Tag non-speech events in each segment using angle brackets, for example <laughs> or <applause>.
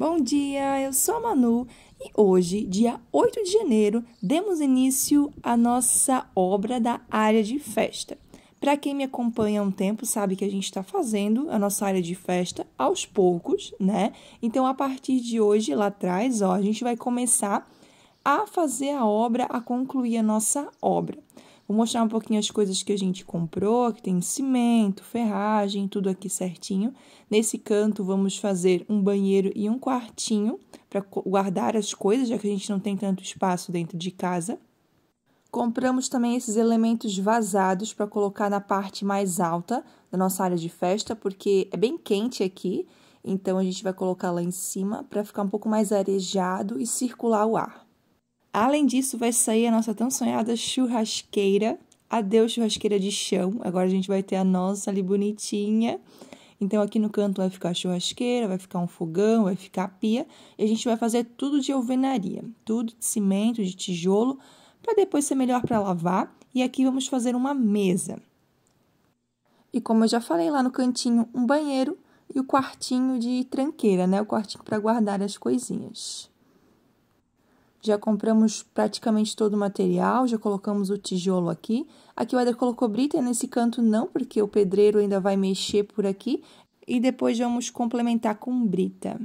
Bom dia, eu sou a Manu e hoje, dia 8 de janeiro, demos início à nossa obra da área de festa. Para quem me acompanha há um tempo, sabe que a gente está fazendo a nossa área de festa aos poucos, né? Então, a partir de hoje, lá atrás, ó, a gente vai começar a fazer a obra, a concluir a nossa obra. Vou mostrar um pouquinho as coisas que a gente comprou, que tem cimento, ferragem, tudo aqui certinho. Nesse canto, vamos fazer um banheiro e um quartinho para guardar as coisas, já que a gente não tem tanto espaço dentro de casa. Compramos também esses elementos vazados para colocar na parte mais alta da nossa área de festa, porque é bem quente aqui, então a gente vai colocar lá em cima para ficar um pouco mais arejado e circular o ar. Além disso, vai sair a nossa tão sonhada churrasqueira. Adeus, churrasqueira de chão. Agora a gente vai ter a nossa ali bonitinha. Então, aqui no canto vai ficar a churrasqueira, vai ficar um fogão, vai ficar a pia. E a gente vai fazer tudo de alvenaria, tudo de cimento, de tijolo, para depois ser melhor para lavar. E aqui vamos fazer uma mesa. E como eu já falei lá no cantinho, um banheiro e o quartinho de tranqueira, né? O quartinho para guardar as coisinhas já compramos praticamente todo o material, já colocamos o tijolo aqui. Aqui o Éder colocou brita, nesse canto não, porque o pedreiro ainda vai mexer por aqui. E depois vamos complementar com brita.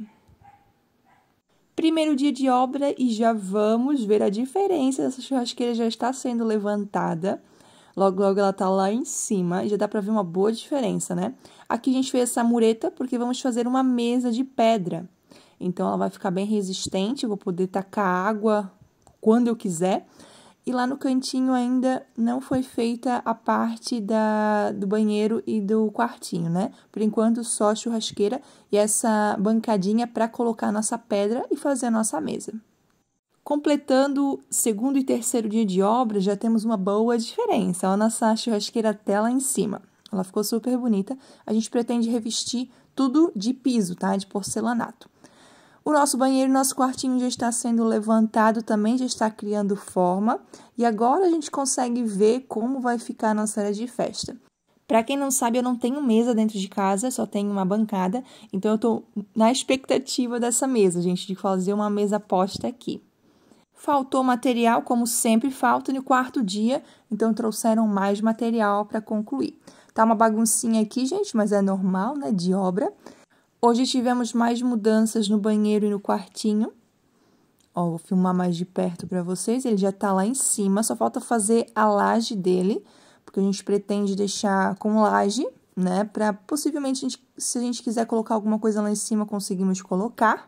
Primeiro dia de obra e já vamos ver a diferença. Essa churrasqueira já está sendo levantada. Logo, logo ela está lá em cima, já dá para ver uma boa diferença, né? Aqui a gente fez essa mureta porque vamos fazer uma mesa de pedra. Então ela vai ficar bem resistente, vou poder tacar água quando eu quiser. E lá no cantinho ainda não foi feita a parte da, do banheiro e do quartinho, né? Por enquanto só a churrasqueira e essa bancadinha para colocar a nossa pedra e fazer a nossa mesa. Completando segundo e terceiro dia de obra, já temos uma boa diferença. A nossa churrasqueira até lá em cima. Ela ficou super bonita. A gente pretende revestir tudo de piso, tá? De porcelanato. O nosso banheiro, nosso quartinho já está sendo levantado, também já está criando forma. E agora a gente consegue ver como vai ficar a nossa área de festa. Para quem não sabe, eu não tenho mesa dentro de casa, só tenho uma bancada, então eu estou na expectativa dessa mesa, gente, de fazer uma mesa posta aqui. Faltou material, como sempre falta, no quarto dia, então trouxeram mais material para concluir. Tá uma baguncinha aqui, gente, mas é normal, né, de obra. Hoje tivemos mais mudanças no banheiro e no quartinho. Ó, vou filmar mais de perto para vocês. Ele já está lá em cima, só falta fazer a laje dele, porque a gente pretende deixar com laje, né? Para possivelmente, a gente, se a gente quiser colocar alguma coisa lá em cima, conseguimos colocar.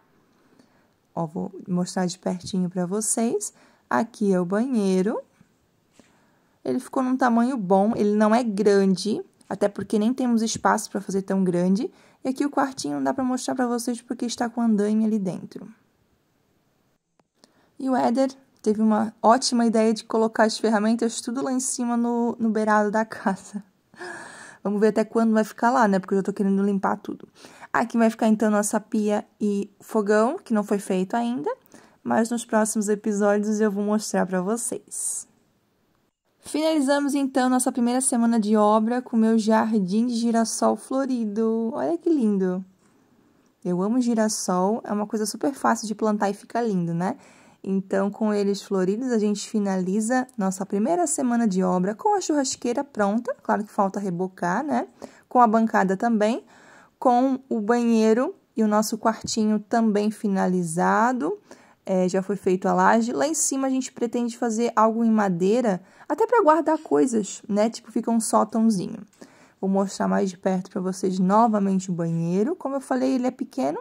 Ó, vou mostrar de pertinho para vocês. Aqui é o banheiro. Ele ficou num tamanho bom, ele não é grande, até porque nem temos espaço para fazer tão grande, e aqui o quartinho não dá para mostrar para vocês porque está com andaime ali dentro. E o Éder teve uma ótima ideia de colocar as ferramentas tudo lá em cima no, no beirado da casa. <laughs> Vamos ver até quando vai ficar lá, né? Porque eu já tô querendo limpar tudo. Aqui vai ficar então nossa pia e fogão, que não foi feito ainda, mas nos próximos episódios eu vou mostrar para vocês. Finalizamos então nossa primeira semana de obra com meu jardim de girassol florido. Olha que lindo! Eu amo girassol, é uma coisa super fácil de plantar e fica lindo, né? Então, com eles floridos, a gente finaliza nossa primeira semana de obra com a churrasqueira pronta, claro que falta rebocar, né? Com a bancada também, com o banheiro e o nosso quartinho também finalizado, é, já foi feito a laje. Lá em cima a gente pretende fazer algo em madeira, até para guardar coisas, né? Tipo, fica um sótãozinho. Vou mostrar mais de perto para vocês novamente o banheiro. Como eu falei, ele é pequeno,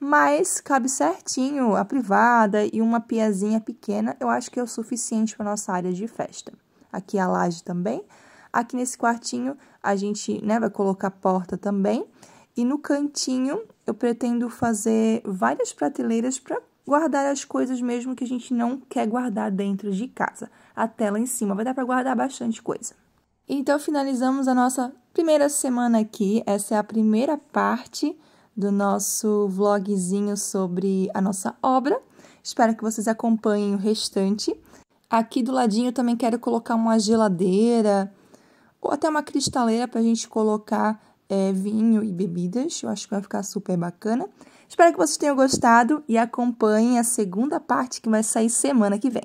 mas cabe certinho a privada e uma piazinha pequena. Eu acho que é o suficiente para nossa área de festa. Aqui a laje também. Aqui nesse quartinho a gente né, vai colocar porta também. E no cantinho eu pretendo fazer várias prateleiras para guardar as coisas mesmo que a gente não quer guardar dentro de casa. A tela em cima vai dar para guardar bastante coisa. Então finalizamos a nossa primeira semana aqui. Essa é a primeira parte do nosso vlogzinho sobre a nossa obra. Espero que vocês acompanhem o restante. Aqui do ladinho também quero colocar uma geladeira ou até uma cristaleira para a gente colocar é, vinho e bebidas. Eu acho que vai ficar super bacana. Espero que vocês tenham gostado e acompanhem a segunda parte que vai sair semana que vem.